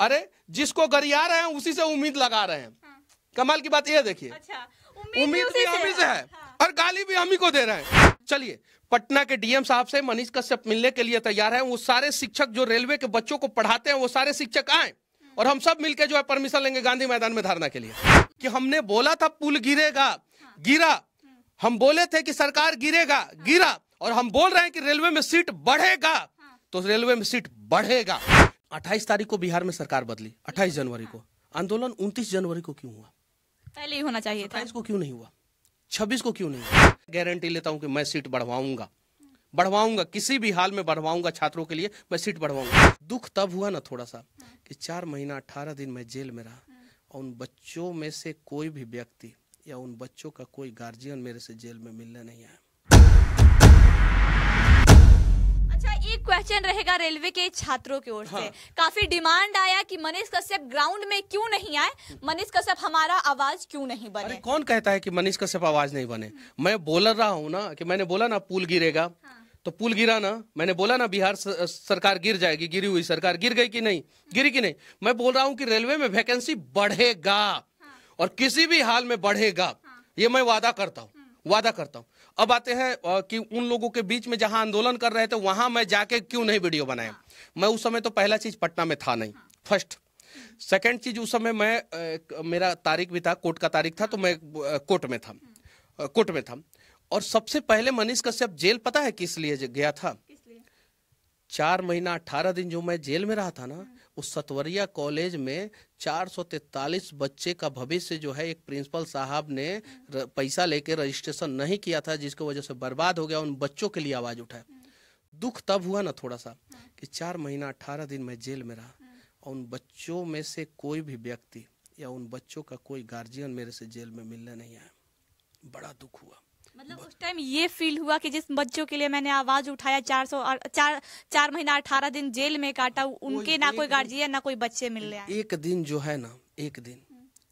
अरे जिसको गरिया रहे हैं उसी से उम्मीद लगा रहे हैं हाँ। कमाल की बात यह देखिए अच्छा, उम्मीद भी हम ही से है हाँ। और गाली भी हम ही को दे रहे हैं चलिए पटना के डीएम साहब से मनीष कश्यप मिलने के लिए तैयार है वो सारे शिक्षक जो रेलवे के बच्चों को पढ़ाते हैं वो सारे शिक्षक आए और हम सब मिलकर जो है परमिशन लेंगे गांधी मैदान में धरना के लिए कि हमने बोला था पुल गिरेगा हाँ। गिरा हम्म। हम बोले थे कि सरकार गिरेगा हाँ। गिरा और हम बोल रहे हैं कि रेलवे में सीट बढ़ेगा तो रेलवे में सीट बढ़ेगा अट्ठाईस तारीख को बिहार में सरकार बदली अट्ठाईस जनवरी को आंदोलन उन्तीस जनवरी को क्यों हुआ पहले ही होना चाहिए था को क्यों नहीं हुआ छब्बीस को क्यों नहीं हुआ गारंटी लेता हूँ कि मैं सीट बढ़वाऊंगा बढ़वाऊंगा किसी भी हाल में बढ़वाऊंगा छात्रों के लिए मैं सीट बढ़वाऊंगा दुख तब हुआ ना थोड़ा सा कि चार महीना अठारह दिन मैं जेल में रहा और उन बच्चों में से कोई भी व्यक्ति या उन बच्चों का कोई गार्जियन मेरे से जेल में मिलने नहीं आया अच्छा एक क्वेश्चन रहेगा रेलवे के छात्रों की ओर से हाँ। काफी डिमांड आया कि मनीष कश्यप ग्राउंड में क्यों नहीं आए मनीष कश्यप हमारा आवाज क्यों नहीं बने अरे कौन कहता है कि मनीष कश्यप आवाज नहीं बने मैं बोल रहा हूँ ना कि मैंने बोला ना पुल गिरेगा हाँ। तो पुल गिरा ना मैंने बोला ना बिहार सरकार गिर जाएगी गिरी हुई सरकार गिर गई कि नहीं हाँ। गिरी कि नहीं मैं बोल रहा हूँ कि रेलवे में वैकेंसी बढ़ेगा हाँ। और किसी भी हाल में बढ़ेगा हाँ। ये मैं वादा करता हूँ वादा करता हूँ अब आते हैं कि उन लोगों के बीच में जहां आंदोलन कर रहे थे वहां मैं जाके क्यों नहीं वीडियो बनाया मैं उस समय तो पहला चीज पटना में था नहीं फर्स्ट सेकंड चीज उस समय मैं मेरा तारीख भी था कोर्ट का तारीख था तो मैं कोर्ट में था कोर्ट में था और सबसे पहले मनीष कश्यप जेल पता है किस लिए गया था चार महीना अठारह दिन जो मैं जेल में रहा था ना उस सतवरिया कॉलेज में चार बच्चे का भविष्य जो है एक प्रिंसिपल साहब ने पैसा लेके रजिस्ट्रेशन नहीं किया था जिसकी वजह से बर्बाद हो गया उन बच्चों के लिए आवाज़ उठाए दुख तब हुआ ना थोड़ा सा कि चार महीना अठारह दिन मैं जेल में रहा और उन बच्चों में से कोई भी व्यक्ति या उन बच्चों का कोई गार्जियन मेरे से जेल में मिलने नहीं आया बड़ा दुख हुआ मतलब उस टाइम ये फील हुआ कि जिस बच्चों के लिए मैंने आवाज उठाया चार सौ चार चार महीना अठारह दिन जेल में काटा उनके ना कोई गार्जियन ना कोई बच्चे मिल रहे एक दिन जो है ना एक दिन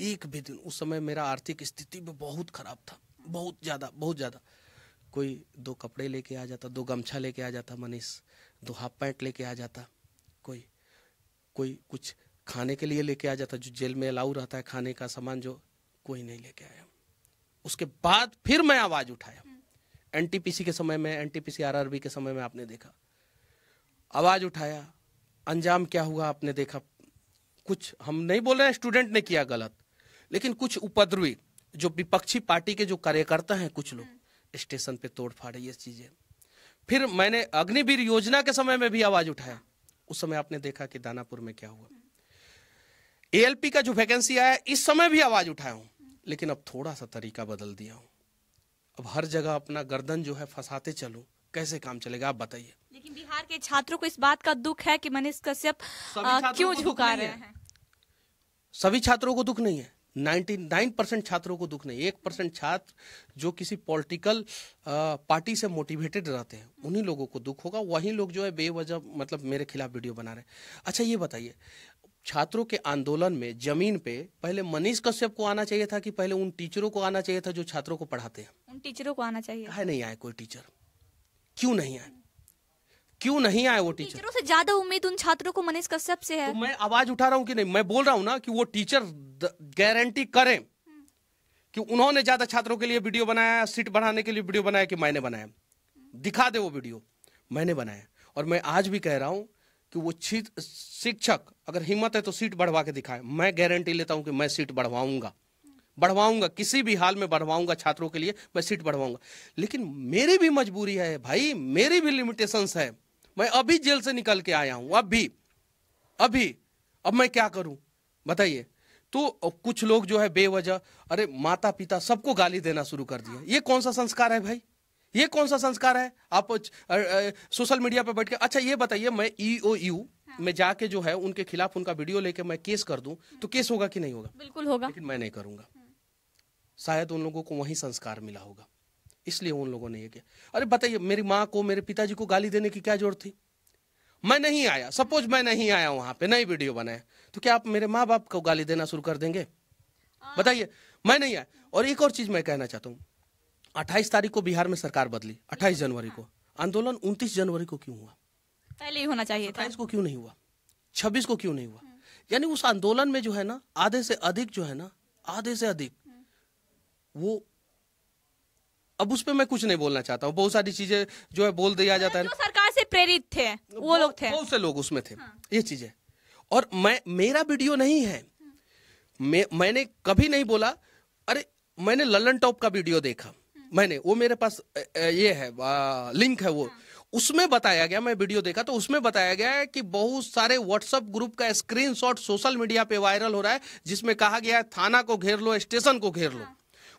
एक भी दिन उस समय मेरा आर्थिक स्थिति भी बहुत खराब था बहुत ज्यादा बहुत ज्यादा कोई दो कपड़े लेके आ जाता दो गमछा लेके आ जाता मनीष दो हाफ पैंट लेके आ जाता कोई कोई कुछ खाने के लिए लेके आ जाता जो जेल में अलाउ रहता है खाने का सामान जो कोई नहीं लेके आया उसके बाद फिर मैं आवाज उठाया एनटीपीसी के समय में एनटीपीसी आरआरबी के समय में आपने देखा आवाज उठाया अंजाम क्या हुआ आपने देखा कुछ हम नहीं बोल रहे स्टूडेंट ने किया गलत लेकिन कुछ उपद्रवी जो विपक्षी पार्टी के जो कार्यकर्ता हैं कुछ लोग स्टेशन पे तोड़फाड़ ये चीजें फिर मैंने अग्निवीर योजना के समय में भी आवाज उठाया उस समय आपने देखा कि दानापुर में क्या हुआ एएलपी का जो वैकेंसी आया इस समय भी आवाज उठाया हूं लेकिन अब थोड़ा सा तरीका बदल दिया हूँ अब हर जगह अपना गर्दन जो है फंसाते चलूँ कैसे काम चलेगा आप बताइए लेकिन बिहार के छात्रों को इस बात का दुख है कि मनीष कश्यप क्यों झुका रहे हैं सभी छात्रों को दुख नहीं है 99 परसेंट छात्रों को दुख नहीं एक परसेंट छात्र जो किसी पॉलिटिकल पार्टी से मोटिवेटेड रहते हैं उन्हीं लोगों को दुख होगा वही लोग जो है बेवजह मतलब मेरे खिलाफ वीडियो बना रहे हैं अच्छा ये बताइए छात्रों के आंदोलन में जमीन पे पहले मनीष कश्यप को आना चाहिए था कि पहले उन टीचरों को आना चाहिए था जो छात्रों को पढ़ाते हैं उन टीचरों को आना चाहिए है नहीं आए कोई टीचर क्यों नहीं आए क्यों नहीं आए वो टीचर टीचरों से ज्यादा उम्मीद उन छात्रों को मनीष कश्यप से है तो मैं आवाज उठा रहा हूँ कि नहीं मैं बोल रहा हूँ ना कि वो टीचर गारंटी करें कि उन्होंने ज्यादा छात्रों के लिए वीडियो बनाया सीट बढ़ाने के लिए वीडियो बनाया कि मैंने बनाया दिखा दे वो वीडियो मैंने बनाया और मैं आज भी कह रहा हूँ कि वो शिक्षक अगर हिम्मत है तो सीट बढ़वा के दिखाए मैं गारंटी लेता हूं कि मैं सीट बढ़वाऊंगा बढ़वाऊंगा किसी भी हाल में बढ़वाऊंगा छात्रों के लिए मैं सीट बढ़वाऊंगा लेकिन मेरी भी मजबूरी है भाई मेरी भी लिमिटेशंस है मैं अभी जेल से निकल के आया हूं अभी अभी अब मैं क्या करूं बताइए तो कुछ लोग जो है बेवजह अरे माता पिता सबको गाली देना शुरू कर दिया ये कौन सा संस्कार है भाई ये कौन सा संस्कार है आप सोशल मीडिया पर बैठ के अच्छा ये बताइए मैं ईओ यू मैं जाके जो है उनके खिलाफ उनका वीडियो लेके मैं केस कर दूं तो केस होगा कि नहीं होगा बिल्कुल होगा लेकिन मैं नहीं करूंगा शायद उन लोगों को वही संस्कार मिला होगा इसलिए उन लोगों ने ये किया अरे बताइए मेरी माँ को मेरे पिताजी को गाली देने की क्या जरूरत थी मैं नहीं आया सपोज मैं नहीं आया वहां पे नहीं वीडियो बनाया तो क्या आप मेरे माँ बाप को गाली देना शुरू कर देंगे बताइए मैं नहीं आया और एक और चीज मैं कहना चाहता हूँ अट्ठाईस तारीख को बिहार में सरकार बदली अट्ठाईस जनवरी को आंदोलन उन्तीस जनवरी को क्यों हुआ पहले ही होना चाहिए था को क्यों नहीं हुआ छब्बीस को क्यों नहीं हुआ यानी उस आंदोलन में जो है ना आधे से अधिक जो है ना आधे से अधिक वो अब उस पर मैं कुछ नहीं बोलना चाहता हूँ बहुत सारी चीजें जो है बोल दिया जाता है सरकार से प्रेरित थे वो लोग थे बहुत से लोग उसमें थे हाँ। ये चीजें और मैं मेरा वीडियो नहीं है मैं मैंने कभी नहीं बोला अरे मैंने ललन टॉप का वीडियो देखा मैंने वो मेरे पास ये है लिंक है वो हाँ। उसमें बताया गया मैं वीडियो देखा तो उसमें बताया गया है कि बहुत सारे व्हाट्सएप ग्रुप का स्क्रीनशॉट सोशल मीडिया पे वायरल हो रहा है जिसमें कहा गया है थाना को घेर लो स्टेशन को घेर लो हाँ।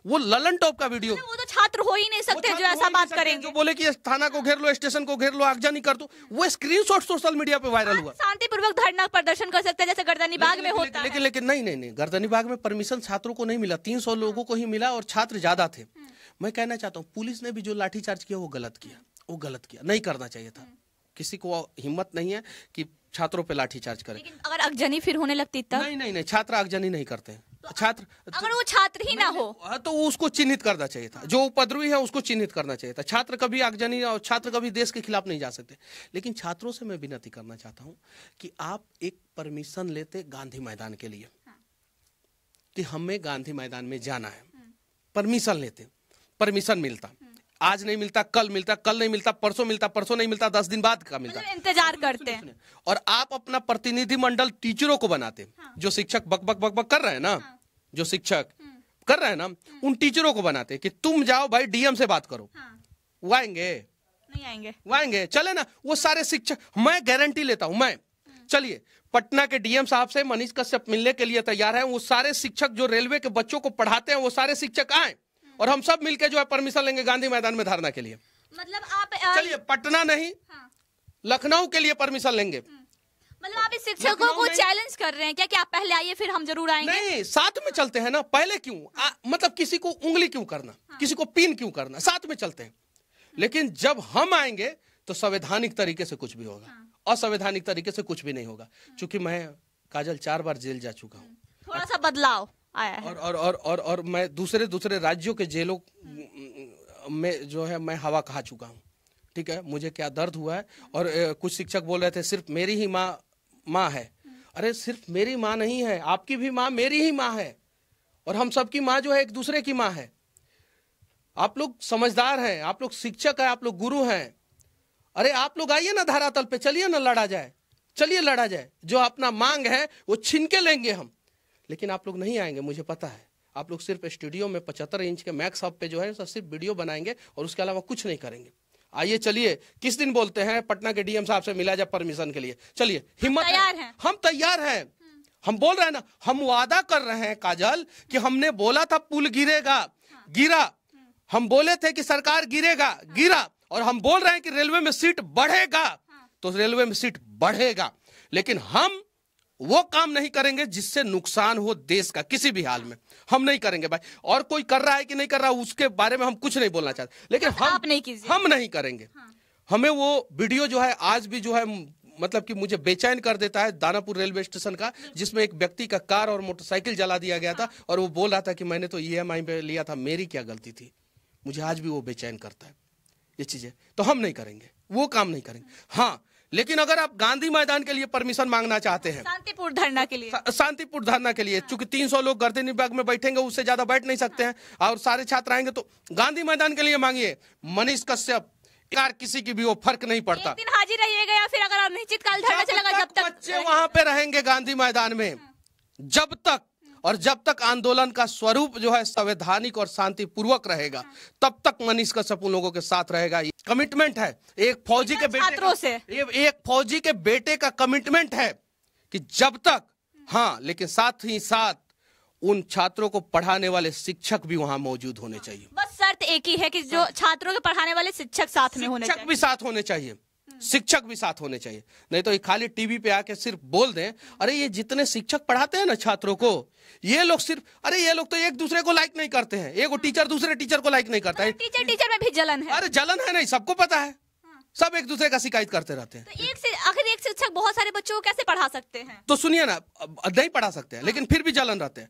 वो ललन टॉप का वीडियो वो तो छात्र हो ही नहीं सकते जो ऐसा बात करेंगे जो बोले कि थाना को हाँ। घेर लो स्टेशन को घेर लो आगजनी कर दो वो स्क्रीनशॉट सोशल मीडिया पे वायरल हुआ शांतिपूर्वक धरना प्रदर्शन कर सकते हैं जैसे गर्दनी बाग में होता लेकिन लेकिन नहीं नहीं नहीं गर्दनी बाग में परमिशन छात्रों को नहीं मिला तीन लोगों को ही मिला और छात्र ज्यादा थे मैं कहना चाहता हूँ पुलिस ने भी जो लाठीचार्ज किया वो गलत किया वो गलत किया नहीं करना चाहिए था किसी को हिम्मत नहीं है कि छात्रों पे लाठीचार्ज करें लेकिन अगर अगजनी फिर होने लगती तब नहीं नहीं नहीं छात्र अगजनी नहीं करते हैं तो छात्र अगर वो छात्र ही ना हो हाँ, तो उसको चिन्हित करना चाहिए था जो उपद्रवी है उसको चिन्हित करना चाहिए था छात्र कभी आगजनी और छात्र कभी देश के खिलाफ नहीं जा सकते लेकिन छात्रों से मैं विनती करना चाहता हूँ कि आप एक परमिशन लेते गांधी मैदान के लिए हाँ। कि हमें गांधी मैदान में जाना है परमिशन लेते परमिशन मिलता आज नहीं मिलता कल मिलता कल नहीं मिलता परसों मिलता परसों नहीं मिलता दस दिन बाद का मिलता मतलब इंतजार करते हैं और आप अपना प्रतिनिधि मंडल टीचरों को बनाते हाँ। जो शिक्षक बक बक बक बक कर रहे हैं ना हाँ। जो शिक्षक हाँ। कर रहे हैं ना हाँ। उन टीचरों को बनाते कि तुम जाओ भाई डीएम से बात करो हाँ। वो आएंगे नहीं आएंगे वो आएंगे चले ना वो सारे शिक्षक मैं गारंटी लेता हूँ मैं हाँ। चलिए पटना के डीएम साहब से मनीष कश्यप मिलने के लिए तैयार है वो सारे शिक्षक जो रेलवे के बच्चों को पढ़ाते हैं वो सारे शिक्षक आए और हम सब मिलकर जो है परमिशन लेंगे गांधी मैदान में धरना के लिए मतलब आप चलिए पटना नहीं हाँ। लखनऊ के लिए परमिशन लेंगे हम्म। मतलब आप इस शिक्षकों को चैलेंज कर रहे हैं क्या कि आप पहले आइए फिर हम जरूर आएंगे नहीं साथ में चलते हैं ना पहले क्यों आ, मतलब किसी को उंगली क्यों करना हाँ। किसी को पीन क्यों करना साथ में चलते हैं लेकिन जब हम आएंगे तो संवैधानिक तरीके से कुछ भी होगा हाँ। असंवैधानिक तरीके से कुछ भी नहीं होगा हाँ। चूंकि मैं काजल चार बार जेल जा चुका हूँ हम्म। थोड़ा सा बदलाव आया है और और और और, और मैं दूसरे दूसरे राज्यों के जेलों में जो है मैं हवा खा चुका हूँ ठीक है मुझे क्या दर्द हुआ है और ए, कुछ शिक्षक बोल रहे थे सिर्फ मेरी ही माँ माँ है अरे सिर्फ मेरी माँ नहीं है आपकी भी माँ मेरी ही माँ है और हम सबकी माँ जो है एक दूसरे की माँ है आप लोग समझदार हैं आप लोग शिक्षक हैं आप लोग गुरु हैं अरे आप लोग आइए ना धरातल पे चलिए ना लड़ा जाए चलिए लड़ा जाए जो अपना मांग है वो छिनके के लेंगे हम लेकिन आप लोग नहीं आएंगे मुझे पता है आप लोग सिर्फ स्टूडियो में पचहत्तर इंच के मैक्स हब पे जो है सिर्फ वीडियो बनाएंगे और उसके अलावा कुछ नहीं करेंगे आइए चलिए किस दिन बोलते हैं पटना के डीएम साहब से मिला जाए परमिशन के लिए चलिए हिम्मत तैयार है, है। हम तैयार हैं हम बोल रहे हैं ना हम वादा कर रहे हैं काजल कि हमने बोला था पुल गिरेगा गिरा हम बोले थे कि सरकार गिरेगा गिरा और हम बोल रहे हैं कि रेलवे में सीट बढ़ेगा तो रेलवे में सीट बढ़ेगा लेकिन हम वो काम नहीं करेंगे जिससे नुकसान हो देश का किसी भी हाल में हम नहीं करेंगे भाई और कोई कर रहा है कि नहीं कर रहा उसके बारे में हम कुछ नहीं बोलना चाहते लेकिन हम नहीं हम नहीं करेंगे हाँ। हमें वो वीडियो जो है आज भी जो है मतलब कि मुझे बेचैन कर देता है दानापुर रेलवे स्टेशन का जिसमें एक व्यक्ति का कार और मोटरसाइकिल जला दिया गया था हाँ। और वो बोल रहा था कि मैंने तो ई एम पे लिया था मेरी क्या गलती थी मुझे आज भी वो बेचैन करता है ये चीज़ें तो हम नहीं करेंगे वो काम नहीं करेंगे हाँ, हाँ लेकिन अगर आप गांधी मैदान के लिए परमिशन मांगना चाहते हैं शांतिपुर धरना के लिए हाँ, शांतिपुर धरना के लिए हाँ। चूंकि 300 लोग गर्दी विभाग में बैठेंगे उससे ज्यादा बैठ नहीं सकते हैं हाँ। और सारे छात्र आएंगे तो गांधी मैदान के लिए मांगिए मनीष कश्यप यार किसी की भी वो फर्क नहीं पड़ता दिन हाजिर रहिएगा या फिर अगर अनिश्चित काल धरना चलेगा जब तक बच्चे वहां पे रहेंगे गांधी मैदान में जब तक और जब तक आंदोलन का स्वरूप जो है संवैधानिक और शांतिपूर्वक रहेगा तब तक मनीष कश्यप उन लोगों के साथ रहेगा कमिटमेंट है एक फौजी के बेटे से एक फौजी के बेटे का कमिटमेंट है कि जब तक हाँ लेकिन साथ ही साथ उन छात्रों को पढ़ाने वाले शिक्षक भी वहाँ मौजूद होने चाहिए बस शर्त एक ही है कि जो छात्रों के पढ़ाने वाले शिक्षक साथ में होने शिक्षक भी साथ होने चाहिए शिक्षक भी साथ होने चाहिए नहीं तो ये खाली टीवी पे आके सिर्फ बोल दें अरे ये जितने शिक्षक पढ़ाते हैं ना छात्रों को ये लोग सिर्फ अरे ये लोग तो एक दूसरे को लाइक नहीं करते हैं एक टीचर दूसरे टीचर को लाइक नहीं करता है टीचर टीचर में भी जलन है अरे जलन है नहीं सबको पता है हाँ। सब एक दूसरे का शिकायत करते रहते हैं तो एक से आखिर एक शिक्षक बहुत सारे बच्चों को कैसे पढ़ा सकते हैं तो सुनिए ना नहीं पढ़ा सकते हैं लेकिन हाँ। फिर भी जलन रहते हैं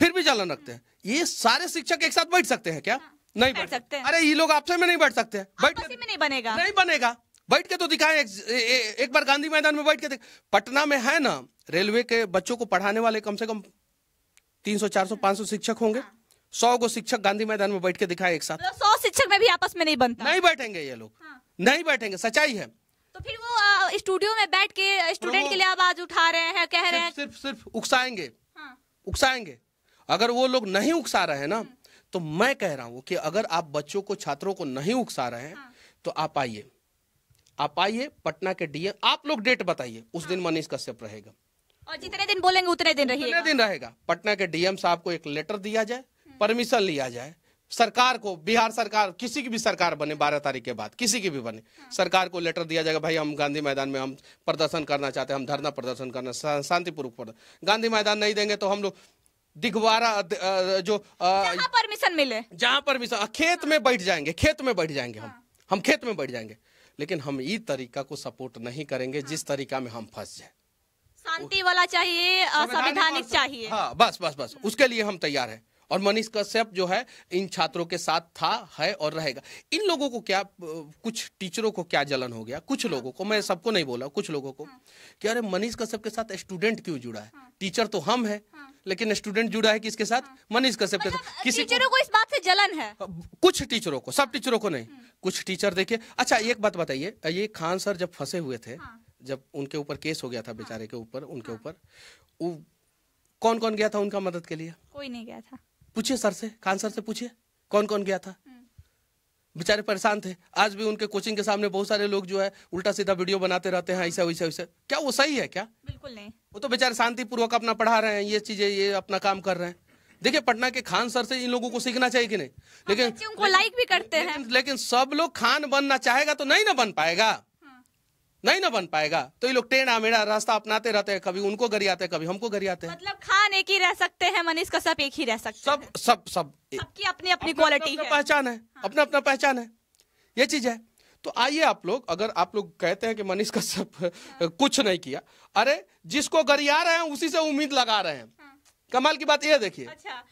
फिर भी जलन रखते हैं ये सारे शिक्षक एक साथ बैठ सकते हैं क्या हाँ। नहीं बैठ सकते अरे ये लोग आपसे में नहीं बैठ सकते बैठ नहीं बनेगा नहीं बनेगा बैठ के तो दिखाए एक, एक बार गांधी मैदान में बैठ के दिख पटना में है ना रेलवे के बच्चों को पढ़ाने वाले कम से कम तीन सौ चार सौ पांच सौ शिक्षक होंगे हाँ। सौ गो शिक्षक गांधी मैदान में बैठ के दिखाए एक साथ मतलब सौ शिक्षक में भी आपस में नहीं बनता नहीं बैठेंगे ये लोग हाँ। नहीं बैठेंगे सच्चाई है तो फिर वो स्टूडियो में बैठ के स्टूडेंट के लिए आवाज उठा रहे हैं कह रहे हैं सिर्फ सिर्फ उकसाएंगे हाँ। उकसाएंगे अगर वो लोग नहीं उकसा रहे हैं ना हम्म। तो मैं कह रहा हूँ कि अगर आप बच्चों को छात्रों को नहीं उकसा रहे हैं हाँ। तो आप आइए आप आइए पटना के डीएम आप लोग डेट बताइए उस दिन मनीष कश्यप रहेगा और जितने दिन बोलेंगे उतने दिन रहेगा उतने दिन रहेगा पटना के डीएम साहब को एक लेटर दिया जाए परमिशन लिया जाए सरकार को बिहार सरकार किसी की भी सरकार बने बारह तारीख के बाद किसी की भी बने हाँ। सरकार को लेटर दिया जाएगा भाई हम गांधी मैदान में हम प्रदर्शन करना चाहते हैं हम धरना प्रदर्शन करना शांतिपूर्वक प्रदर्शन गांधी मैदान नहीं देंगे तो हम लोग दिखवारा जो परमिशन मिले जहाँ परमिशन खेत में बैठ जाएंगे खेत में बैठ जाएंगे हम हाँ। हम खेत में बैठ जाएंगे लेकिन हम ई तरीका को सपोर्ट नहीं करेंगे जिस हाँ। तरीका में हम फंस जाए शांति वाला चाहिए संवैधानिक चाहिए हाँ बस बस बस उसके लिए हम तैयार हैं और मनीष कश्यप जो है इन छात्रों के साथ था है और रहेगा इन लोगों को क्या कुछ टीचरों को क्या जलन हो गया कुछ हाँ। लोगों को मैं सबको नहीं बोला कुछ लोगों को हाँ। कि अरे मनीष कश्यप के साथ स्टूडेंट क्यों जुड़ा है टीचर तो हम है लेकिन स्टूडेंट जुड़ा है किसके साथ मनीष कश्यप के मतलब साथ किसी को इस बात से जलन है कुछ टीचरों को सब टीचरों को नहीं हम्म। कुछ टीचर देखिए अच्छा एक बात बताइए ये खान सर जब फंसे हुए थे हाँ। जब उनके ऊपर केस हो गया था बेचारे हाँ। के ऊपर उनके हाँ। ऊपर कौन कौन गया था उनका मदद के लिए कोई नहीं गया था पूछिए सर से खान सर से पूछिए कौन कौन गया था हम्म। बेचारे परेशान थे आज भी उनके कोचिंग के सामने बहुत सारे लोग जो है उल्टा सीधा वीडियो बनाते रहते हैं ऐसा वैसा वैसा क्या वो सही है क्या बिल्कुल नहीं वो तो बेचारे शांतिपूर्वक अपना पढ़ा रहे हैं ये चीजें ये अपना काम कर रहे हैं देखिए पटना के खान सर से इन लोगों को सीखना चाहिए कि नहीं हाँ, लेकिन उनको लाइक भी करते हैं लेकिन, सब लोग खान बनना चाहेगा तो नहीं ना बन पाएगा हाँ। नहीं ना बन पाएगा तो ये लोग टेढ़ा मेढ़ा रास्ता अपनाते रहते हैं कभी उनको गरियाते हैं कभी हमको गरियाते हैं मतलब खान एक ही रह सकते हैं मनीष का सब एक ही रह सकते सब हैं। सब सब सबकी अपनी अपनी क्वालिटी है पहचान है हाँ। अपना अपना पहचान है ये चीज है तो आइए आप लोग अगर आप लोग कहते हैं कि मनीष का हाँ। सब कुछ नहीं किया अरे जिसको गरिया रहे हैं उसी से उम्मीद लगा रहे हैं कमाल की बात यह देखिए अच्छा,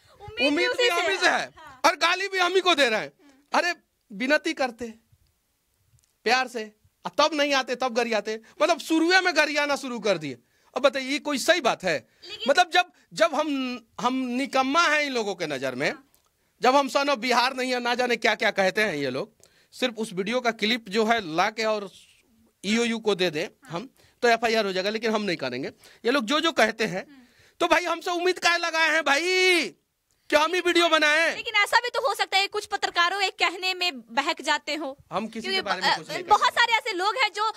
उम्मीद भी हम ही से है और हाँ। गाली भी हम ही को दे रहे हैं हम्म। अरे विनती करते प्यार से तब नहीं आते तब गरी आते मतलब शुरू में घर आना शुरू कर दिए अब बताइए ये कोई सही बात है मतलब जब जब हम हम निकम्मा है इन लोगों के नजर में हाँ। जब हम सन ऑफ बिहार नहीं है ना जाने क्या क्या कहते हैं ये लोग सिर्फ उस वीडियो का क्लिप जो है ला के और ईओ को दे दें हाँ। हम तो एफ हो जाएगा लेकिन हम नहीं करेंगे ये लोग जो जो कहते हैं तो भाई हमसे उम्मीद क्या लगाए हैं भाई क्या हम ही वीडियो बनाए लेकिन ऐसा भी तो हो सकता है कुछ पत्रकारों एक कहने में बहक जाते हो हम किसी के बारे में कुछ बहुत सारे ऐसे लोग हैं जो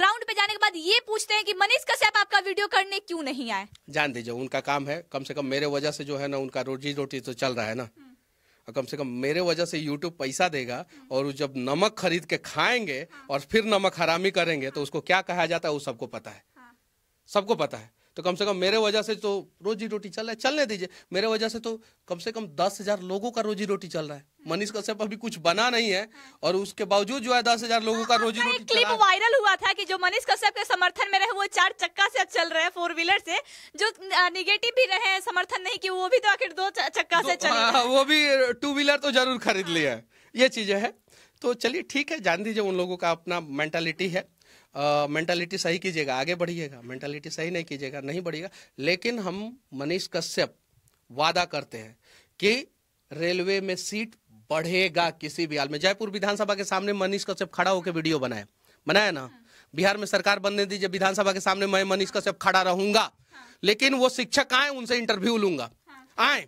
ग्राउंड पे जाने के बाद ये पूछते हैं कि मनीष कश्यप आपका वीडियो करने क्यों नहीं आए जान दीजिए उनका काम है कम से कम मेरे वजह से जो है ना उनका रोजी रोटी तो चल रहा है ना हम्म। कम से कम मेरे वजह से यूट्यूब पैसा देगा हम्म। और जब नमक खरीद के खाएंगे हाँ। और फिर नमक हरामी करेंगे तो उसको क्या कहा जाता है वो सबको पता है हाँ। सबको पता है तो कम से कम मेरे वजह से तो रोजी रोटी चल रहा है चलने दीजिए मेरे वजह से तो कम से कम दस हजार लोगों का रोजी रोटी चल रहा है हम्म। मनीष कश्यप अभी कुछ बना नहीं है हाँ। और उसके बावजूद जो है दस हजार लोगों का हाँ, रोजी रोटी क्लिप वायरल हुआ था कि जो मनीष कश्यप के समर्थन में रहे वो चार चक्का से चल रहे हैं फोर व्हीलर से जो निगेटिव भी रहे समर्थन नहीं की वो भी तो आखिर दो चक्का से चल हाँ, वो भी टू व्हीलर तो जरूर खरीद लिया है ये चीजें है तो चलिए ठीक है जान दीजिए उन लोगों का अपना मेंटालिटी है मेंटालिटी सही कीजिएगा आगे बढ़िएगा मेंटालिटी सही नहीं कीजिएगा नहीं बढ़िएगा लेकिन हम मनीष कश्यप वादा करते हैं कि रेलवे में सीट बढ़ेगा किसी भी हाल में जयपुर विधानसभा के सामने मनीष कश्यप खड़ा होकर वीडियो बनाए बनाए ना हाँ। बिहार में सरकार बनने दीजिए विधानसभा के सामने मैं मनीष कश्यप खड़ा रहूंगा हाँ। लेकिन वो शिक्षक आए उनसे इंटरव्यू लूंगा हाँ। आए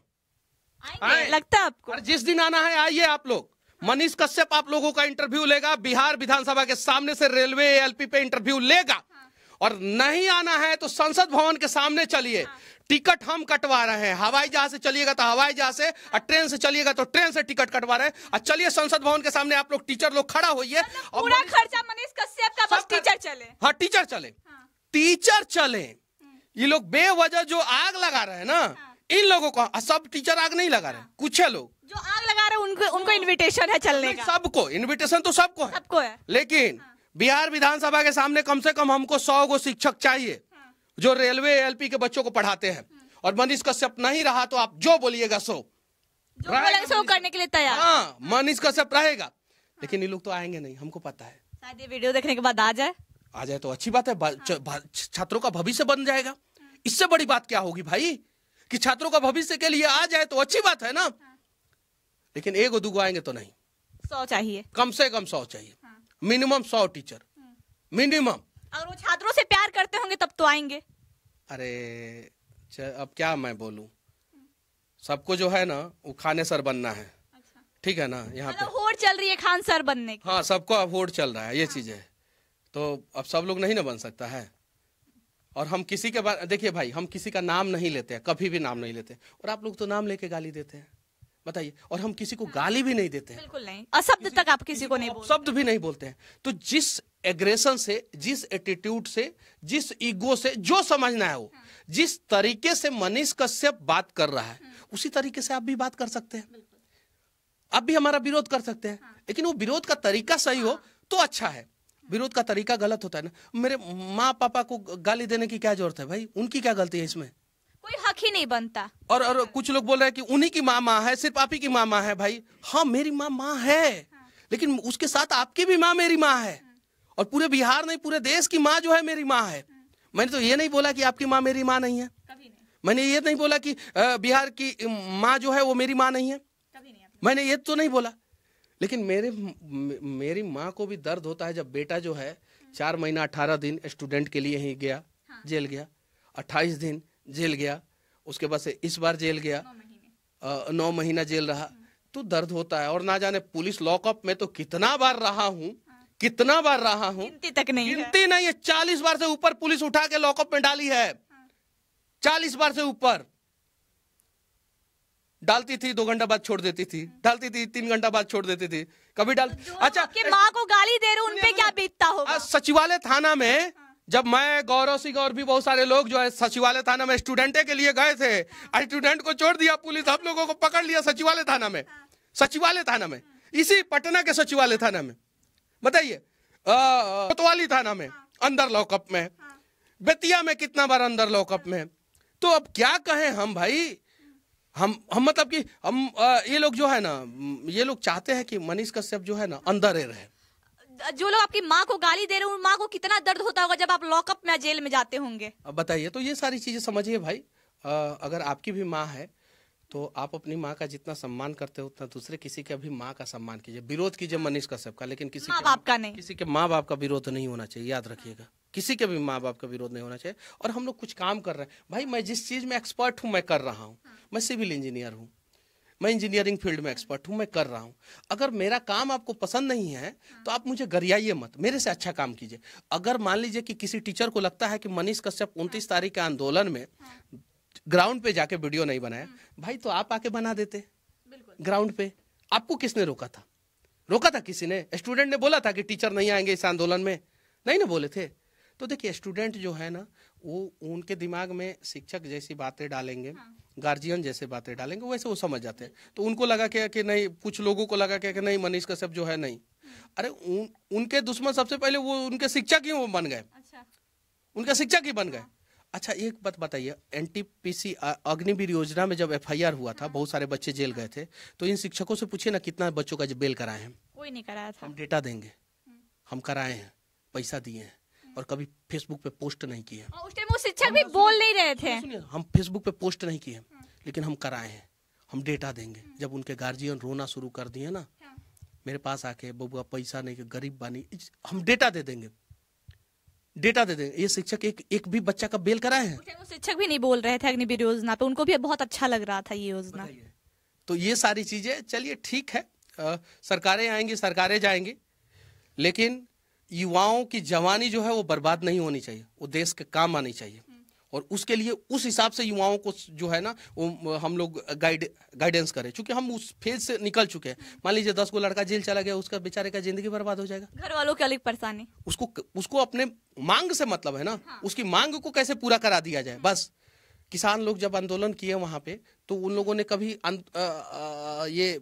आए लगता है आपको जिस दिन आना है आइए आप लोग मनीष कश्यप आप लोगों का इंटरव्यू लेगा बिहार विधानसभा के सामने से रेलवे एलपी पे इंटरव्यू लेगा हाँ। और नहीं आना है तो संसद भवन के सामने चलिए हाँ। टिकट हम कटवा रहे हैं हवाई जहाज से चलिएगा तो हवाई जहाज से और ट्रेन से चलिएगा तो ट्रेन से टिकट कटवा रहे हैं और चलिए संसद भवन के सामने आप लोग टीचर लोग खड़ा होइए मतलब और पूरा खर्चा मनीष कश्यप का बस टीचर चले हाँ टीचर चले हाँ। टीचर चले हम्म। ये लोग बेवजह जो आग लगा रहे हैं ना इन लोगों को सब टीचर आग नहीं लगा रहे कुछ है लोग जो आग लगा रहे उनको उनको इन्विटेशन है चलने का सबको इन्विटेशन तो सबको है सबको है लेकिन बिहार विधानसभा के सामने कम से कम हमको सौ गो शिक्षक चाहिए हाँ। जो रेलवे एलपी के बच्चों को पढ़ाते हैं हाँ। और मनीष कश्यप नहीं रहा तो आप जो बोलिएगा सो सो करने के लिए तैयार हाँ, हाँ। मनीष कश्यप रहेगा लेकिन ये लोग तो आएंगे नहीं हमको पता है शायद ये वीडियो देखने के बाद आ जाए आ जाए तो अच्छी बात है छात्रों का भविष्य बन जाएगा इससे बड़ी बात क्या होगी भाई कि छात्रों का भविष्य के लिए आ जाए तो अच्छी बात है ना लेकिन एक दुगो आएंगे तो नहीं सौ चाहिए कम से कम सौ चाहिए हाँ। मिनिमम सौ टीचर हाँ। मिनिमम अगर वो छात्रों से प्यार करते होंगे तब तो आएंगे अरे अब क्या मैं बोलूं सबको जो है ना वो खाने सर बनना है अच्छा। ठीक है ना यहाँ मतलब पे होड़ चल रही है खान सर बनने की हाँ सबको अब होड़ चल रहा है ये हाँ। चीज है तो अब सब लोग नहीं ना बन सकता है और हम किसी के देखिए भाई हम किसी का नाम नहीं लेते हैं कभी भी नाम नहीं लेते और आप लोग तो नाम लेके गाली देते हैं बताइए और हम किसी को गाली भी नहीं देते हैं बिल्कुल नहीं अशब्द तक आप किसी को नहीं बोलते शब्द भी नहीं बोलते हैं तो जिस एग्रेशन से जिस एटीट्यूड से जिस ईगो से जो समझना है वो जिस तरीके से मनीष कश्यप बात कर रहा है उसी तरीके से आप भी बात कर सकते हैं आप भी हमारा विरोध कर सकते हैं लेकिन वो विरोध का तरीका सही हो तो अच्छा है विरोध का तरीका गलत होता है ना मेरे माँ पापा को गाली देने की क्या जरूरत है भाई उनकी क्या गलती है इसमें कोई हक ही नहीं बनता और और कुछ लोग बोल रहे हैं कि उन्हीं की माँ माँ है सिर्फ आप ही की माँ माँ है भाई हाँ मेरी माँ माँ है लेकिन उसके साथ आपकी भी माँ मेरी माँ है और पूरे बिहार नहीं पूरे देश की माँ जो है मेरी माँ है मैंने तो ये नहीं बोला कि आपकी माँ मेरी माँ नहीं है मैंने ये नहीं बोला कि बिहार की माँ जो है वो मेरी माँ नहीं है मैंने ये तो नहीं बोला लेकिन मेरे मेरी माँ को भी दर्द होता है जब बेटा जो है चार महीना अठारह दिन स्टूडेंट के लिए ही गया हाँ। जेल गया अट्ठाईस दिन जेल गया उसके बाद से इस बार जेल गया नौ महीना जेल रहा तो दर्द होता है और ना जाने पुलिस लॉकअप में तो कितना बार रहा हूँ हाँ। कितना बार रहा हूँ तक नहीं गिनती नहीं है चालीस बार से ऊपर पुलिस उठा के लॉकअप में डाली है हाँ। चालीस बार से ऊपर डालती थी दो घंटा बाद छोड़ देती थी हाँ। डालती थी तीन घंटा बाद छोड़ देती थी कभी डाल तो अच्छा माँ को गाली दे रहे उनपे क्या बीतता हो सचिवालय थाना में जब मैं गौरव सिंह और भी बहुत सारे लोग जो है सचिवालय थाना में स्टूडेंटे के लिए गए थे स्टूडेंट को छोड़ दिया पुलिस हम लोगों को पकड़ लिया सचिवालय थाना में सचिवालय थाना में इसी पटना के सचिवालय थाना में बताइए कोतवाली थाना में अंदर लॉकअप में बेतिया में कितना बार अंदर लॉकअप में तो अब क्या कहें हम भाई हम हम मतलब कि हम आ, ये लोग जो है ना ये लोग चाहते हैं कि मनीष कश्यप जो है ना अंदर ही रहे जो लोग आपकी माँ को गाली दे रहे हैं माँ को कितना दर्द होता होगा जब आप लॉकअप में जेल में जाते होंगे अब बताइए तो ये सारी चीजें समझिए भाई आ, अगर आपकी भी माँ है तो आप अपनी माँ का जितना सम्मान करते हो उतना दूसरे किसी का भी माँ का सम्मान कीजिए विरोध कीजिए मनीष कश्यप का लेकिन किसी माँ बाप का नहीं किसी के माँ बाप का विरोध नहीं होना चाहिए याद रखिएगा किसी के भी माँ बाप का विरोध नहीं होना चाहिए और हम लोग कुछ काम कर रहे हैं भाई मैं जिस चीज में एक्सपर्ट हूँ मैं कर रहा हूँ मैं सिविल इंजीनियर हूँ मैं इंजीनियरिंग फील्ड में एक्सपर्ट हूँ मैं कर रहा हूँ अगर मेरा काम आपको पसंद नहीं है हाँ। तो आप मुझे गरियाइए मत मेरे से अच्छा काम कीजिए अगर मान लीजिए कि किसी टीचर को लगता है कि मनीष कश्यप हाँ। उनतीस तारीख के आंदोलन में ग्राउंड हाँ। पे जाके वीडियो नहीं बनाया भाई तो आप आके बना देते ग्राउंड पे आपको किसने रोका था रोका था किसी ने स्टूडेंट ने बोला था कि टीचर नहीं आएंगे इस आंदोलन में नहीं ना बोले थे तो देखिए स्टूडेंट जो है ना वो उनके दिमाग में शिक्षक जैसी बातें डालेंगे हाँ। गार्जियन जैसे बातें डालेंगे वैसे वो समझ जाते हैं तो उनको लगा क्या कि नहीं कुछ लोगों को लगा क्या कि नहीं मनीष कश्यप जो है नहीं अरे उन, उनके दुश्मन सबसे पहले वो उनके शिक्षक ही बन गए अच्छा। उनके शिक्षक ही बन गए अच्छा एक बात बताइए N T P C Agniveer योजना में जब एफ आई आर हुआ था बहुत सारे बच्चे जेल गए थे तो इन शिक्षकों से पूछे ना कितना बच्चों का बेल कराए हैं कोई नहीं कराया था हम डेटा देंगे हम कराए हैं पैसा दिए हैं और कभी फेसबुक पे पोस्ट नहीं किए हाँ, उस टाइम वो शिक्षक भी बोल नहीं रहे थे हम फेसबुक पे पोस्ट नहीं किए लेकिन हम कराए हैं हम डेटा देंगे हाँ। जब उनके गार्जियन रोना शुरू कर दिए ना हाँ। मेरे पास आके बबुआ पैसा नहीं गरीब बानी हम डेटा दे देंगे डेटा दे देंगे ये शिक्षक एक एक भी बच्चा का बेल कराए हैं शिक्षक भी नहीं बोल रहे थे अग्निवीर योजना पे उनको भी बहुत अच्छा लग रहा था ये योजना तो ये सारी चीजें चलिए ठीक है सरकारें आएंगी सरकारें जाएंगी लेकिन युवाओं की जवानी जो है वो बर्बाद नहीं होनी चाहिए वो देश के काम आनी चाहिए और उसके लिए उस हिसाब से युवाओं को जो है ना वो हम लोग गाइड गाइडेंस करें क्योंकि हम उस फेज से निकल चुके हैं मान लीजिए दस को लड़का जेल चला गया उसका बेचारे का जिंदगी बर्बाद हो जाएगा घर वालों की अलग परेशानी उसको उसको अपने मांग से मतलब है ना हाँ। उसकी मांग को कैसे पूरा करा दिया जाए बस किसान लोग जब आंदोलन किए वहां पे तो उन लोगों ने कभी आ, आ, आ, ये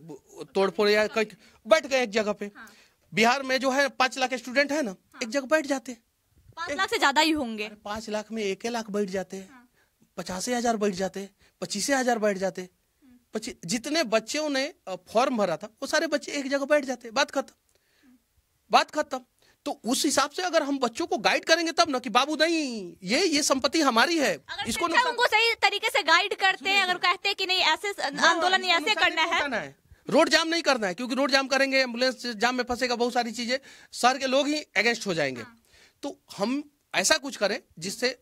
तोड़फोड़ या बैठ गए एक जगह पे हाँ। बिहार में जो है पांच लाख स्टूडेंट है ना हाँ। एक जगह बैठ जाते हैं लाख से ज्यादा ही होंगे पांच लाख में एक लाख बैठ जाते हैं हाँ। पचास हजार बैठ जाते पच्चीस हजार बैठ जाते हम्म। जितने बच्चों ने फॉर्म भरा था वो सारे बच्चे एक जगह बैठ जाते बात खत्म हम्म। बात खत्म तो उस हिसाब से अगर हम बच्चों को गाइड करेंगे तब ना कि बाबू नहीं ये ये संपत्ति हमारी है इसको उनको सही तरीके से गाइड करते हैं अगर कहते हैं कि नहीं ऐसे हाँ, आंदोलन ऐसे करना है रोड जाम नहीं करना है क्योंकि रोड जाम करेंगे एम्बुलेंस जाम में फंसेगा बहुत सारी चीजें शहर के लोग ही अगेंस्ट हो जाएंगे हाँ। तो हम ऐसा कुछ करें जिससे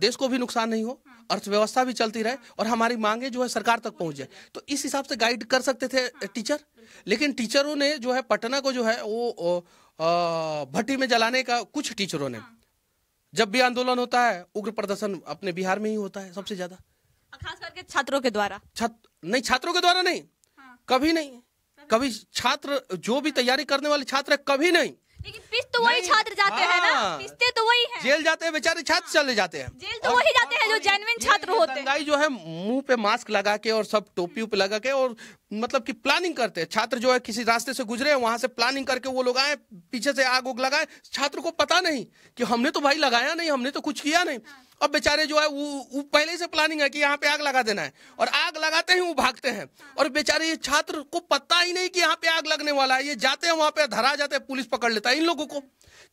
देश को भी नुकसान नहीं हो हाँ। अर्थव्यवस्था भी चलती रहे हाँ। और हमारी मांगे जो है सरकार तक पहुंच जाए तो इस हिसाब से गाइड कर सकते थे टीचर लेकिन टीचरों ने जो है पटना को जो है वो भट्टी में जलाने का कुछ टीचरों ने जब भी आंदोलन होता है उग्र प्रदर्शन अपने बिहार में ही होता है सबसे ज्यादा खास करके छात्रों के द्वारा छात्र नहीं छात्रों के द्वारा नहीं कभी नहीं कभी छात्र जो भी तैयारी करने वाले छात्र है कभी नहीं लेकिन तो वही छात्र जाते हैं ना हाँ। पिस्ते तो वही है जेल जाते हैं बेचारे छात्र चले जाते हैं जेल तो वही जाते हैं जो जेनविन छात्र होते हैं जो है मुंह पे मास्क लगा के और सब टोपी पे लगा के और मतलब कि प्लानिंग करते हैं छात्र जो है किसी रास्ते से गुजरे हैं वहां से प्लानिंग करके वो लोग आए पीछे से आग उग लगाए छात्र को पता नहीं कि हमने तो भाई लगाया नहीं हमने तो कुछ किया नहीं हाँ। अब बेचारे जो है वो, वो पहले से प्लानिंग है कि यहाँ पे आग लगा देना है और आग लगाते ही वो भागते हैं हाँ। और बेचारे ये छात्र को पता ही नहीं कि यहाँ पे आग लगने वाला है ये जाते हैं वहां पे धरा जाते हैं पुलिस पकड़ लेता है इन लोगों को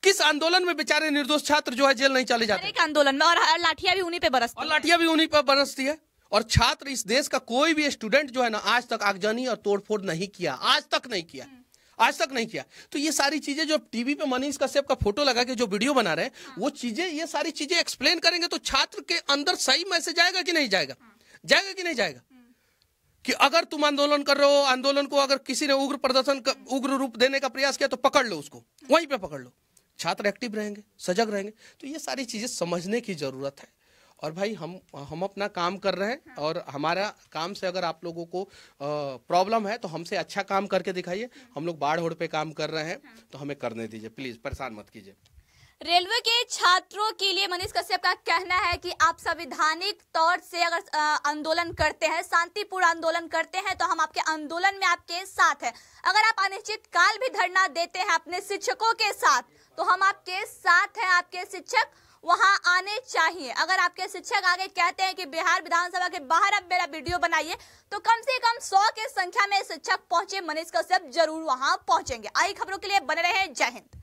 किस आंदोलन में बेचारे निर्दोष छात्र जो है जेल नहीं चले जाते आंदोलन में और लाठिया भी उन्हीं पे बरसती और लाठिया भी उन्हीं पे बरसती है और छात्र इस देश का कोई भी स्टूडेंट जो है ना आज तक आगजनी और तोड़फोड़ नहीं किया आज तक नहीं किया हम्म। आज तक नहीं किया तो ये सारी चीजें जो टीवी पे मनीष कश्यप का फोटो लगा के जो वीडियो बना रहे हैं हाँ। वो चीजें ये सारी चीजें एक्सप्लेन करेंगे तो छात्र के अंदर सही मैसेज आएगा कि नहीं जाएगा हाँ। जाएगा कि नहीं जाएगा हम्म। कि अगर तुम आंदोलन कर रहे हो आंदोलन को अगर किसी ने उग्र प्रदर्शन उग्र रूप देने का प्रयास किया तो पकड़ लो उसको हम्म। वहीं पे पकड़ लो छात्र एक्टिव रहेंगे सजग रहेंगे तो ये सारी चीजें समझने की जरूरत है और भाई हम हम अपना काम कर रहे हैं हाँ। और हमारा काम से अगर आप लोगों को प्रॉब्लम है तो हमसे अच्छा काम करके दिखाइए हाँ। हम लोग बाढ़ होड़ पे काम कर रहे हैं हाँ। तो हमें करने दीजिए प्लीज परेशान मत कीजिए रेलवे के छात्रों के लिए मनीष कश्यप का कहना है कि आप संविधानिक तौर से अगर आंदोलन करते हैं शांतिपूर्ण आंदोलन करते हैं तो हम आपके आंदोलन में आपके साथ हैं अगर आप अनिश्चित काल भी धरना देते हैं अपने शिक्षकों के साथ तो हम आपके साथ हैं आपके शिक्षक वहां आने चाहिए अगर आपके शिक्षक आगे कहते हैं कि बिहार विधानसभा के बाहर अब मेरा वीडियो बनाइए तो कम से कम सौ के संख्या में शिक्षक पहुंचे मनीष कश्यप जरूर वहां पहुंचेंगे आई खबरों के लिए बने रहे जय हिंद